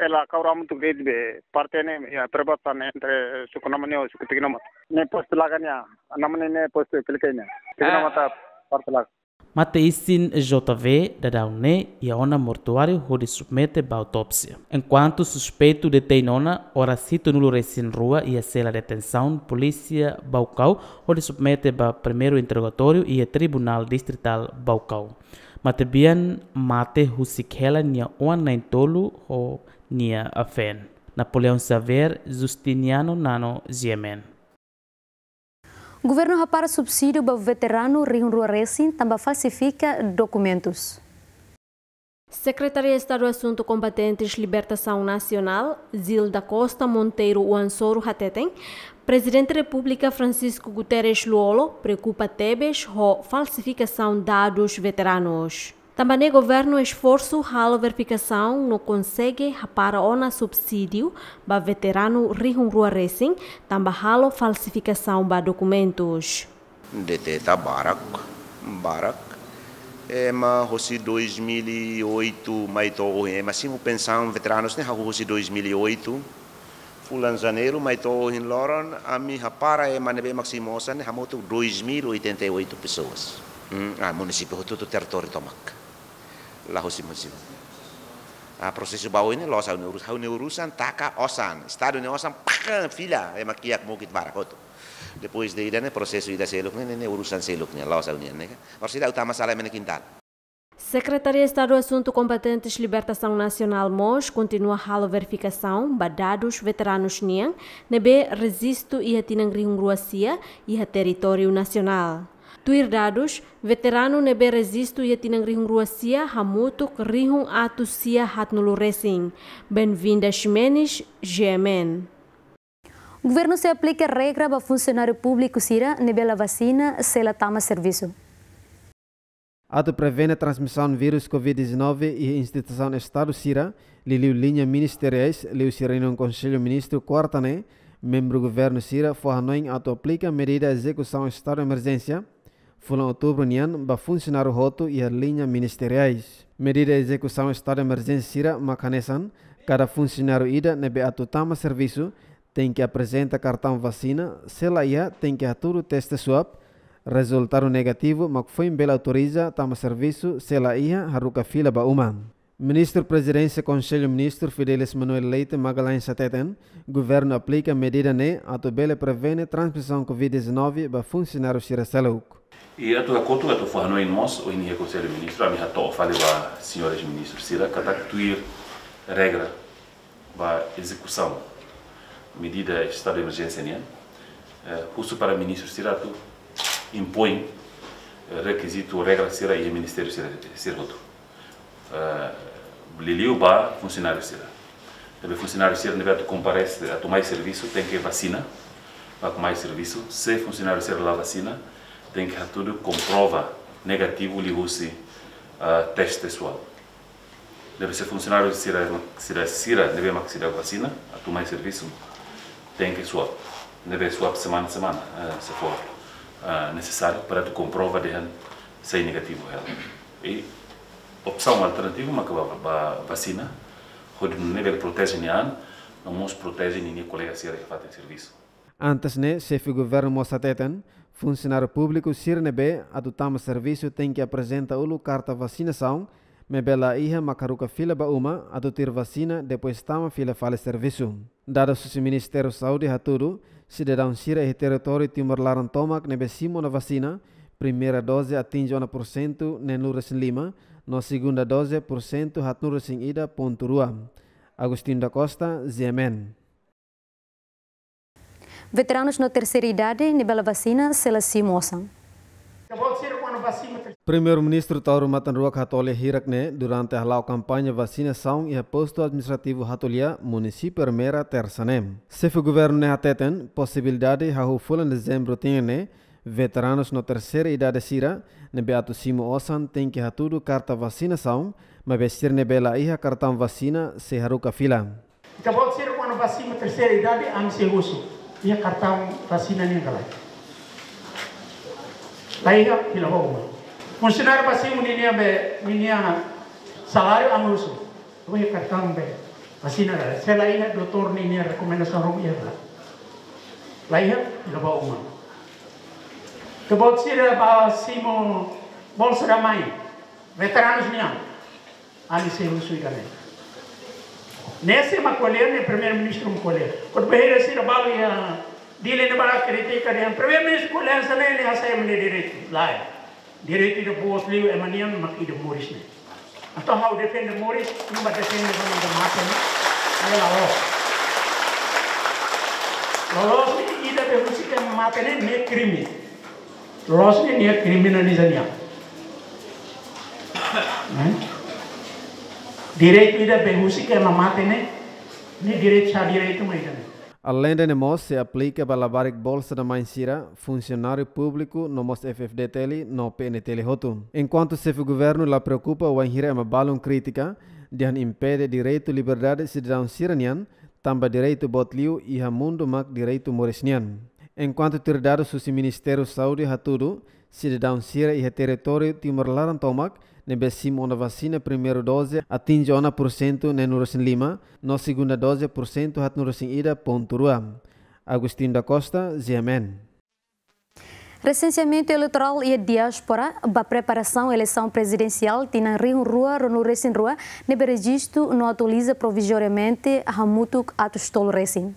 Speaker 15: ela kauram tu grade be parte ne ya prabata ne entre suk namani o suk tecnomata. Ne post laganya, namani ne post click ne.
Speaker 4: Tecnomata eh. parte laganya.
Speaker 17: Mateisin JV da Daune e a ona mortuário onde submete a autópsia. Enquanto suspeito detém ona, ora cito nulo recém rua e a cela de detenção, polícia Baucau, onde submete a primeiro interrogatório e a tribunal distrital Baucau. Matebian mate husikhela nia oan na intolu ou nia afen. Napoleão Saver, Justiniano Nano Ziemen.
Speaker 1: O governo rapara subsídio para o veterano Rio Rua Racing também falsifica documentos.
Speaker 12: Secretaria de Estado do Assunto Combatentes Libertação Nacional, Zilda Costa Monteiro Uansoro Hateten, Presidente da República Francisco Guterres Luolo preocupa Tebes com falsificação de dados veteranos. Também o governo esforço a verificação não consegue rapar ona subsídio para veterano rihun rua racing, também a falsificação para documentos.
Speaker 18: Deteta
Speaker 14: barak, barak. É, mas hoje 2008, mas tô, é, mas se pensar veteranos, né, hoje 2008, fulan janeiro, mas tô em Loron, a minha para é, mas nebe maximosa, né, 2088 pessoas. Hum, mm, ah, município, todo o território tomac lahusimusim. Ah, proses bau ini los hau neurusan, hau neurusan taka osan, estado neurosan pakan filha, é eh, maquiac mukit barakoto. Depois de ida né processo ida seluk né né urusan seluk né los hau né. Persida utama salah mena quintal.
Speaker 12: Secretaria de Estado do Assunto Combatentes Libertação Nacional MOS continua a verificação badados veteranos NIAN, nebe resisto e atinangri Hungruacia e a território nacional. Tuirdados, veterano nebe resisto ia tinang rihung ruasia hamutuk rihung atu sia hatnulu racing. Bem-vinda Xmenes, GMN.
Speaker 1: O governo se aplica a regra para funcionário público sira nebe vacina se ela toma serviço.
Speaker 5: Ato prevene a transmissão do vírus Covid-19 e a instituição Estado Sira, liliu linha ministeriais, liu sirino um Conselho Ministro Quartane, né? membro governo Sira, forra noin ato aplica a medida de execução Estado Emergência, Fulano outubro nian ba o roto e a linha ministeriais. Medida de execução estado de emergência macanesan, cada funcionário ida nebe atutama serviço tem que apresentar cartão vacina, se ia tem que aturo teste swab, resultado negativo, mas foi bela autoriza tama serviço, se ia haruka fila ba uma. Ministro Presidência Conselho Ministro Fidelis Manuel Leite Magalhães Sateten, governo aplica medida ne ato bele prevene transmissão Covid-19 ba funcionário Xiraceluk
Speaker 13: e a tua kotuetufahan é mos oin hieko selviministro, ami hato faleva senhoras ministro tu ir regra va execução medida estado de emergência né? eh, O Justo para ministro tu impõe eh, requisito regra Cira e ministério Cira tu eh, Liliu ba funcionário Se Também funcionário Cira deve comparecer a tomar serviço, tem que vacina, para tomar serviço. Se funcionário Cira lá vacina, tem que tudo comprova negativo lhe use uh, teste pessoal. Deve ser funcionário de Cira, Cira, Cira deve vacina, a tomar serviço, tem que suar. Deve suar semana a semana, uh, se for uh, necessário, para tu comprova de ser é negativo ela. E opção alternativa, uma que a vacina, onde não protege nem não nos protege nem colega Cira que fazem serviço.
Speaker 5: Antes, né, chefe governo Moçateten, Funcionário público Sirnebe adotamos serviço tem que apresentar o carta vacinação, mas bela iha macaruca fila bauma adotir vacina depois tama fila fale serviço. Dados o Ministério Saúde Haturu, cidadão Sira e território Timor-Laran tomac nebe simo na vacina, primeira dose atinge 1% nenuras lima, na segunda dose por cento hatnuras ida ponto rua. Agostinho da Costa, Ziemen.
Speaker 1: Veteranos na terceira idade, nível vacina, se elas se moçam.
Speaker 5: Primeiro-ministro Tauro Matanruak Hatole Hirakne, durante a lao campanha vacinação e aposto administrativo Hatolia, município Armera Tersanem. Se o governo ne ateten, possibilidade o fula de dezembro tenha, veteranos na terceira idade sira, ne beato simo osan tem que tudo carta vacinação, mas vestir na bela iha cartão vacina se haruka fila.
Speaker 7: Então pode ser quando vacina terceira idade, ano sem uso. ia katang rasina ni galai laiha kila homa funcionário pasi uninia be minia salário amusu ia katang be pasina galai se laiha doutor ni ni recomendação rum ia galai laiha kila homa kebot sira ba simo bolsa ramai veteranos niam ani se usui galai Nessa Macolena, primeiro-ministro uma colher. Quando O primeiro se trabalha e dele não vai criticar. O primeiro-ministro colher, se nem a sair de direito lá. é. Direito de boas livre é mania maqui de Morris né. Então how defend the Morris, não vai defender o nome da marca né. Olha lá ó. se Lolos ni ida de música marca não é crime. Lá, se Lolos ni nem criminalizania. Né? direito ida behusi que na mate né ne direito sa direito mai
Speaker 5: também NEMOS se aplica para lavar bolsa da fungsionari funcionário público no MOS FFD Tele, no PNT Roto. Enquanto o chefe governo lá preocupa o Anhira é uma balão crítica, impede direito liberdade cidadão siranian, também direito botliu e a mundo mac direito moresnian. Enquanto ter dado susi Ministério Saúde Hatudo, cidadão sira e território Timor-Laran tomac, nebessim ona vacina primeiro dose atinge 1% por cento lima, no segunda dose por cento hat nurusin ida ponturuam. Agostinho da Costa, ZMN.
Speaker 1: Recenseamento eleitoral e a diáspora, para preparação à eleição presidencial, tinha Rio Rua, Rono Recin Rua, nebe registro não atualiza provisoriamente a mutuk Atostolo Recin.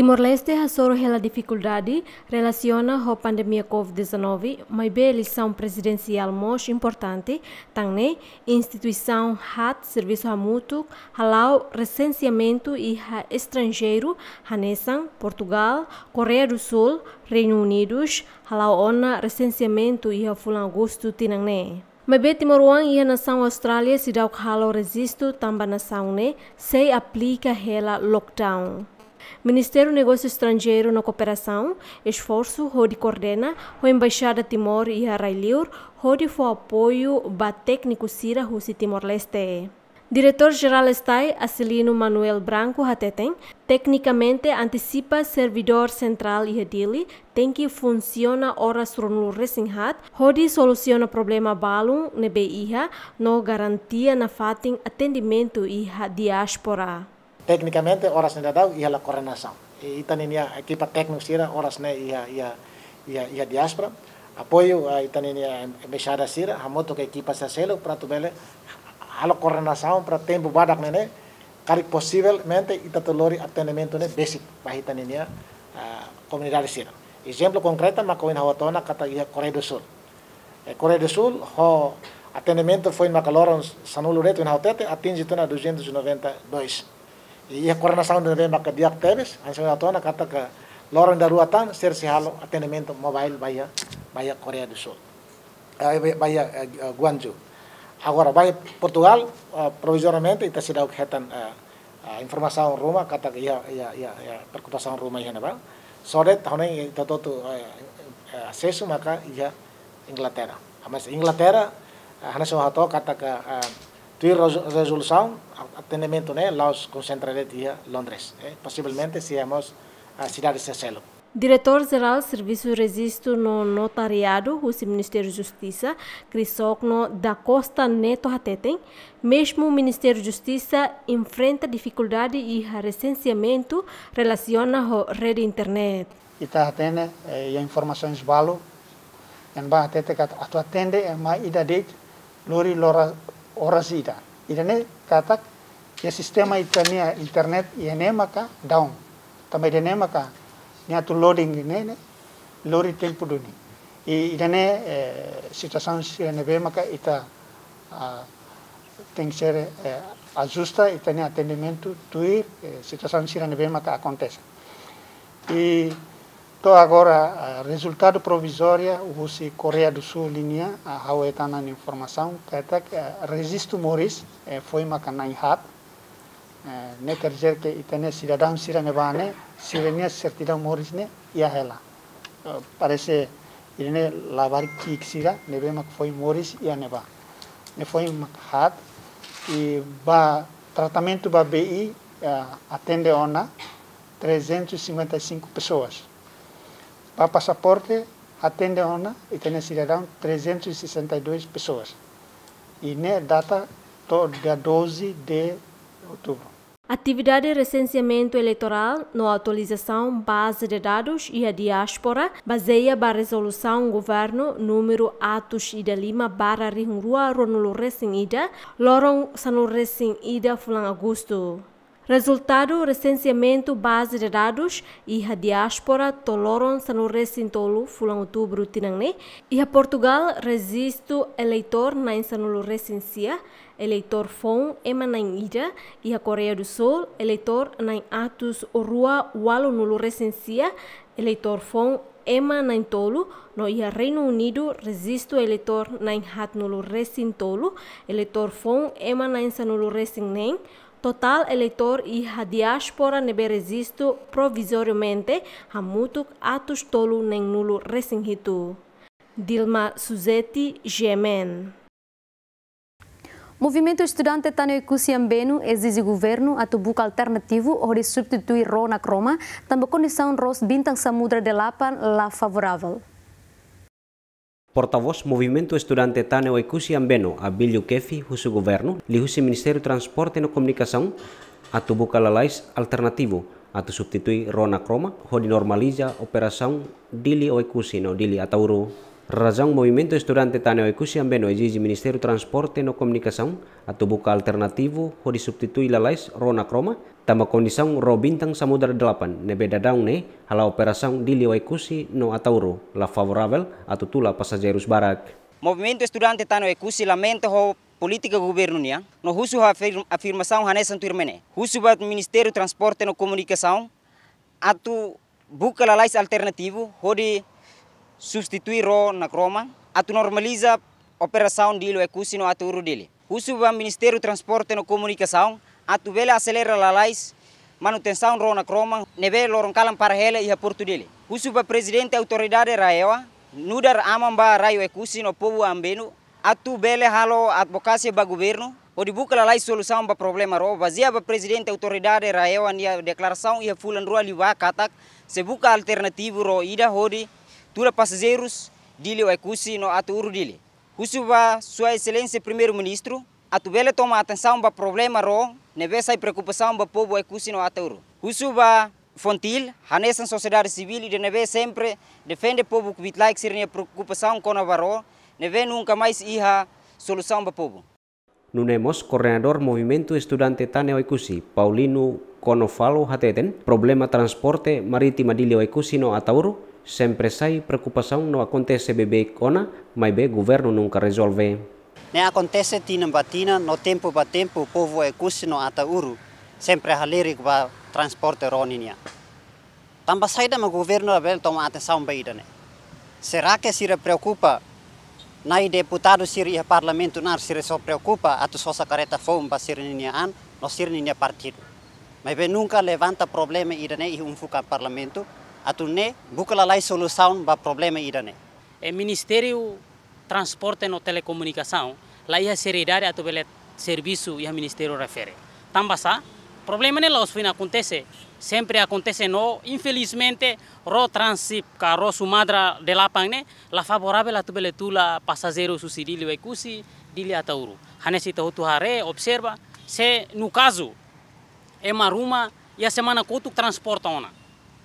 Speaker 12: Timor-Leste Açor pela dificuldade relaciona a pandemia COVID-19, mas a eleição presidencial mais importante, também instituição HAT, serviço a mútuo, halau recenseamento e ha estrangeiro, Hanesan, Portugal, Coreia do Sul, Reino Unido, halau ona recenseamento e a fulangusto tinangne. Mebe timor e a nação Austrália se dá o resisto também nação ne, se aplica hela lockdown. Ministério do Negócio Estrangeiro na Cooperação, Esforço, Rodi coordena, o Embaixada Timor e Arrailiur, Rodi foi apoio ba técnico Sira Rússia Timor-Leste. Diretor-geral STAI, Acelino Manuel Branco Hateten, tecnicamente antecipa servidor central e Adili, tem que funciona horas no resinhat, hodi soluciona problema balum nebe iha, no garantia na fatin atendimento e diáspora.
Speaker 19: Tecnicamente, horas da daw e a coordenação e itanin ia equipa técnica sira orasne iha iha iha a diaspora apoio a itanin ia a sira hamoto ke equipa sa para tu bele halo koordinação para tempo badak nene cari possivelmente lori atendimento né basic para itanin ia comunidade sira exemplo concreto ma koin hawatona kata iha Korea do Sul a Coreia do Sul eh, o atendimento foi em Macaloron, Sanulo Reto, em Rautete, atinge a 292. Iya corona sound de maka diak tebes ansa na kata ke lorong daruatan ser si halo mobile baya baya Korea do Sul eh, baya eh, Guangzhou agora baya Portugal kita ita sida informasi orang Roma kata ya ya ya preocupação Roma rumah na iya, ba sore tahun ini iya, itu tuh sesu maka ia Inglaterra. Amas Inglaterra, eh, hanya suatu kata ke tua resolução, atendimento, né, nós concentraremos em Londres, eh, possivelmente seremos a cidade de Sacelo.
Speaker 12: Diretor-geral Serviço Registro no Notariado, o Ministério da Justiça, Crisocno da Costa Neto Hateten, mesmo o Ministério da Justiça enfrenta dificuldade e recenseamento
Speaker 15: relacionado à rede internet. está atende eh, e informações valo, em ba atende que atende é mais idade, lori lora orasida idane katak ya sistema itania internet yene maka down tama idane maka nyatu loading ne ne lori tempo duni i idane eh, situasan sirene be maka ita ah, tem eh, ajusta e atendimento tuir situasan eh, situação sirene be maka akontesa Então agora, resultado provisório, você Coreia do Sul linha, a está na informação, que que eh, resisto moris, eh, foi uma macana em hat, eh, ne quer dizer que itane cidadão siranevane, né? sirenia certidão moris né? ne, ia ela Parece, ele irene lavar kik sira, neve mac foi moris, ia neva. Ne foi mac hat, e ba tratamento ba BI atende ona 355 pessoas. Para passaporte, atende ONU e tem cidadão 362 pessoas. E né, data dia 12 de outubro.
Speaker 12: Atividade de recenseamento eleitoral na atualização base de dados e a diáspora baseia a resolução governo número Atos Ida Lima barra Ringrua Ronulu Recém Ida, Loron Sanu Recém Ida Fulan Augusto. Resultado, recenseamento base de dados e a diáspora toloron sanu recintolo fulano outubro tinangne e a Portugal resisto eleitor na insanulo recensia eleitor fon ema na ida e a Coreia do Sul eleitor na atos rua walo nulo recensia eleitor fon ema na tolo no ia Reino Unido resisto eleitor na hat nulo recintolo eleitor fon ema na insanulo recinnem total eleitor e a diáspora nebe resisto provisoriamente mutuk atus tolu neng nulu resinhitu. Dilma Suzeti Gemen.
Speaker 1: Movimento Estudante Tânio Cusiambeno exige governo a tubuca alternativo ou substituir Rona Croma, também condição Ros Bintang Samudra de Lapan lá favorável.
Speaker 8: Portavoz Movimento Estudante Taneo Ecusi Ambeno, Abílio Kefi, o governo, liu-se Ministério Transporte e Comunicação, a tubo alternativo, a substitui Rona Croma, ho normaliza operação dili o Ecusi, no dili atauro Razão movimento estudante taneo ekusi cusian beno exige Ministério Transporte no Comunicação a buka alternativo ho substitui lalais rona croma tama ro bintang samudara delapan nebe dadang ne hala operação di no atauro la favorável a tula passageiros barak.
Speaker 20: Movimento estudante taneo ekusi cusi lamenta ho politika governo nia no husu a afirma, afirmação hanesan turmene husu ba Ministério Transporte no Comunicação atu buka lalais alternativo ho di substituir substituirò na croma, atu normaliza operação de lo ecusino atu uru dele. Usu o Ministério do Transporte e Comunicação, atu vela acelera lais manutenção ro na croma, neve loroncalam calam para e a porto dele. Usu o presidente autoridade raewa, nudar amamba raio ecusino povo ambeno, atu bele halo advocacia ba governo, Odibuka lá lais solução para problema ro, vazia para presidente autoridade raewa nia declaração e a fulan rua liwa katak, se buca alternativo ro ida hodi tura passageiros dili o ecusi no aturu dili. Husu ba sua excelência primeiro-ministro, atu bela toma atenção ba problema ro, neve sai preocupação ba povo ecusi no aturu. uru. Husu ba Fontil, Hanesan Sociedade Civil e de neve sempre defende povo que bitlai que seria preocupação com a barro, neve nunca mais iha solução para povo.
Speaker 8: Nunemos, coordenador Movimento Estudante Tane Oikusi, Paulino Konofalo Hateten, problema transporte marítima di Leoikusi no Atauru, sempre sai preocupação, não acontece bebê cona, mas bem governo nunca resolve.
Speaker 16: Nem acontece tina batina, no tempo para tempo, o povo é no uru sempre é haleri ba transporte roninia. Tamba saída o governo abel toma atenção para né? Será que se preocupa? Nai deputado siri ia parlamento nar siri só preocupa, atu só sa careta fom ba siri ninia an, no siri partido. Mas bem nunca levanta problema ida né e um fuca parlamento, Atunci, bucla lai soluțion ba probleme irane.
Speaker 4: E Ministério Transporte no Telecomunicação, la ia seriedade atu bele serviciu ia a refere. refere. Tambassa, problema nela os fim acontece, sempre acontece no, infelizmente, ro transip ca ro sumadra de la pangne la favorabil atu bele la passageiro susidili wekusi dili atauru. Hanesi tahutu hare, observa, se nu cazu, e maruma ia a cu tu transporta ona.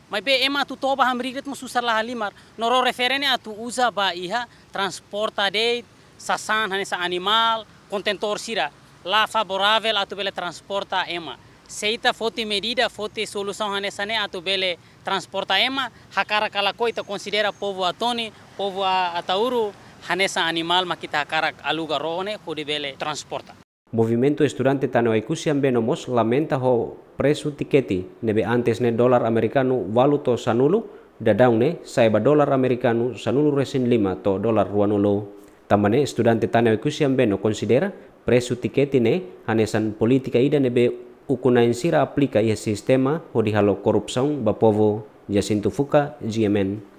Speaker 4: Mas bem, ema tu toba hamrigret mo susar lah limar. Noro referene atu usa ba iha transporta de sasan hanes sa animal contentor sira. Lá favorável a tu bele transporta ema. Seita fote medida, fote solução hanes hane a tu bele transporta ema. Hakara kala koita considera povo atoni, povo atauru hanes sa animal makita hakara aluga roone kudi bele transporta.
Speaker 8: Movimento estudante tano aikusian benomos lamenta ho presu tiketi nebe antes ne dolar amerikanu valuto sanulu dadang ne saiba dolar amerikanu sanulu resin lima to dolar ruanulu. Tamane estudante tano aikusian beno considera presu tiketi ne hanesan politika ida nebe ukunain sira aplika ia sistema ho dihalo korupsaun bapovo jasintu Fuka, GMN.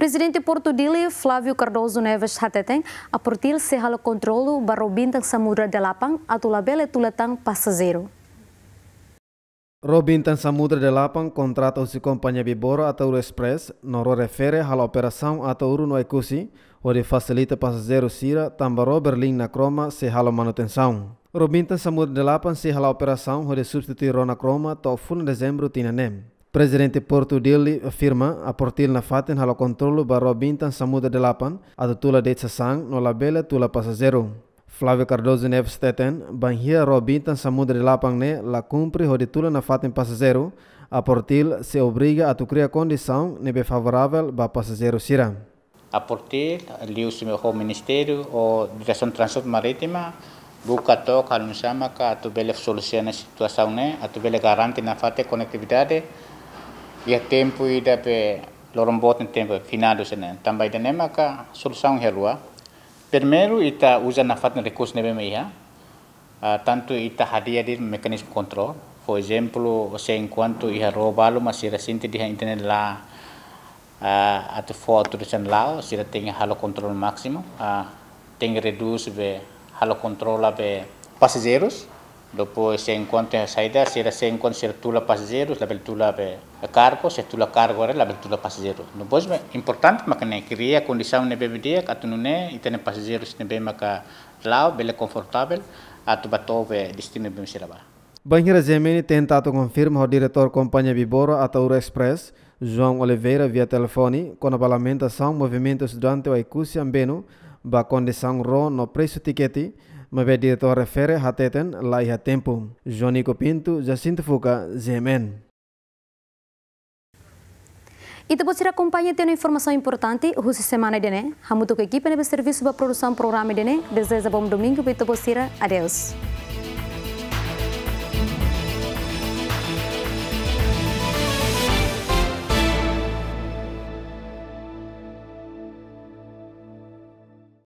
Speaker 1: Presidente Porto Dili, Flávio Cardoso Neves Hateteng, a partir se hala controlo barobintang samudra delapang atulabele tuletang passageiro.
Speaker 5: Robintan Samudra de Lapang contrata se companhia Biboro Atauro Express, noro refere à operação Atauro no Ecusi, onde facilita passageiro Sira, Tambaró, Berlim na Croma, se hala manutenção. Robintan Samudra de Lapang se hala operação onde substituirá na Croma, to full dezembro tinanem. Presidente Porto Dili afirma a portil na fatin halo kontrolu ba Robintan samuda delapan atau tula de sasang no labela tula pasajero. Flávio Cardoso Neves staten banhia ro Robintan samuda delapan ne la cumpre ho de tula na fatin pasajero a portil se obriga a tu cria ne be favorável ba pasajero sira.
Speaker 21: A portil liu se o Ministério o Direção de Transporte Marítima Buka to kalun maka ka atu bele solusiona situasaune atu bele garanti nafate fate conectividade ia ya, tempo da pe lorombot tempo finado sene tamba da nema ka solução helua i ita uza na fatna rekus nebe meia uh, tanto ita hadia di kontrol, for example exemplo se enquanto ia roubalo mas ira sinti di internet la uh, atu foto de sen lao se tinga halo kontrol maksimum, uh, tinga reduce be halo kontrol be passageiros Depois se encontra saída, se se encontra ser tula passageiros la abertura be cargo, se tula cargo abertura beltula passeggero. Depois é importante mas ne cria condição ne bebedia, que tu ne e tem passeggero se ne bem maca lá, bela confortável, a tu batove destino bem se lavar.
Speaker 5: Banheira Gemini tentado confirma o diretor companhia Biboro Atauro Express, João Oliveira via telefone, com a parlamentação movimentos durante o Aicusi Ambeno, ba condição ro no preço tiquete, mabedi to fere hateten iha tempo joni Copintu, pintu jacinto fuka zemen
Speaker 1: E poți será acompanha tendo informação importante, husi semana de ne. há muito echipa equipe neve serviço para produção programa de né, deseja bom domingo pe depois será adeus.